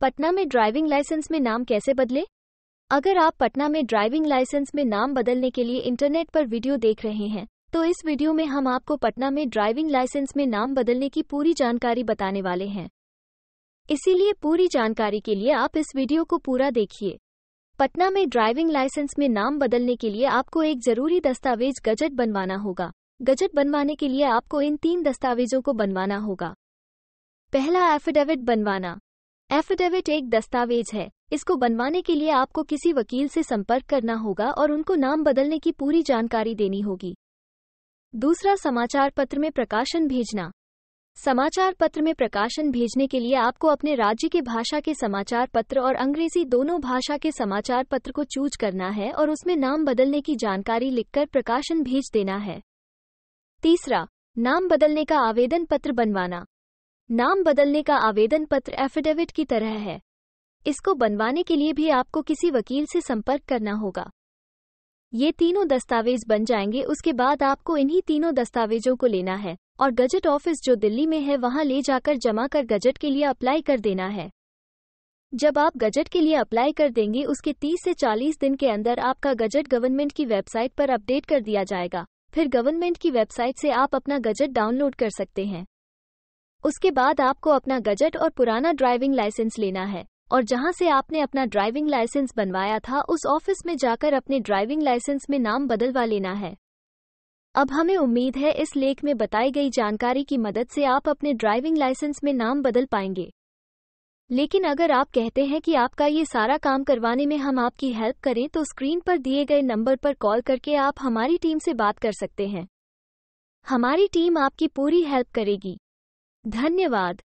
पटना में driving licence में नाम कैसे बदले अगर आप पटना में ड्राइविंग लाइसेंस में नाम बदलने के लिए इंटरनेट पर वीडियो देख रहे हैं तो इस वीडियो में हम आपको पटना में ड्राइविंग लाइसेंस में नाम बदलने की पूरी जानकारी बताने वाले हैं इसीलिए पूरी जानकारी के लिए आप इस वीडियो को पूरा देखिए पटना में ड्राइविंग लाइसेंस में नाम बदलने के लिए आपको एक जरूरी दस्तावेज गजट बनवाना होगा गजट बनवाने के लिए आपको इन तीन दस्तावेजों को बनवाना होगा पहला एफिडेविट बनवाना एफिडेविट एक दस्तावेज है इसको बनवाने के लिए आपको किसी वकील से संपर्क करना होगा और उनको नाम बदलने की पूरी जानकारी देनी होगी दूसरा समाचार पत्र में प्रकाशन भेजना समाचार पत्र में प्रकाशन भेजने के लिए आपको अपने राज्य के भाषा के समाचार पत्र और अंग्रेजी दोनों भाषा के समाचार पत्र को चूज करना है और उसमें नाम बदलने की जानकारी लिखकर प्रकाशन भेज देना है तीसरा नाम बदलने का आवेदन पत्र बनवाना नाम बदलने का आवेदन पत्र एफिडेविट की तरह है इसको बनवाने के लिए भी आपको किसी वकील से संपर्क करना होगा ये तीनों दस्तावेज बन जाएंगे उसके बाद आपको इन्हीं तीनों दस्तावेजों को लेना है और गजट ऑफिस जो दिल्ली में है वहां ले जाकर जमा कर गजट के लिए अप्लाई कर देना है जब आप गजट के लिए अप्लाई कर देंगे उसके 30 से 40 दिन के अंदर आपका गजट गवर्नमेंट की वेबसाइट पर अपडेट कर दिया जाएगा फिर गवर्नमेंट की वेबसाइट से आप अपना गजट डाउनलोड कर सकते हैं उसके बाद आपको अपना गजट और पुराना ड्राइविंग लाइसेंस लेना है और जहां से आपने अपना ड्राइविंग लाइसेंस बनवाया था उस ऑफिस में जाकर अपने ड्राइविंग लाइसेंस में नाम बदलवा लेना है अब हमें उम्मीद है इस लेख में बताई गई जानकारी की मदद से आप अपने ड्राइविंग लाइसेंस में नाम बदल पाएंगे लेकिन अगर आप कहते हैं कि आपका ये सारा काम करवाने में हम आपकी हेल्प करें तो स्क्रीन पर दिए गए नंबर पर कॉल करके आप हमारी टीम से बात कर सकते हैं हमारी टीम आपकी पूरी हेल्प करेगी धन्यवाद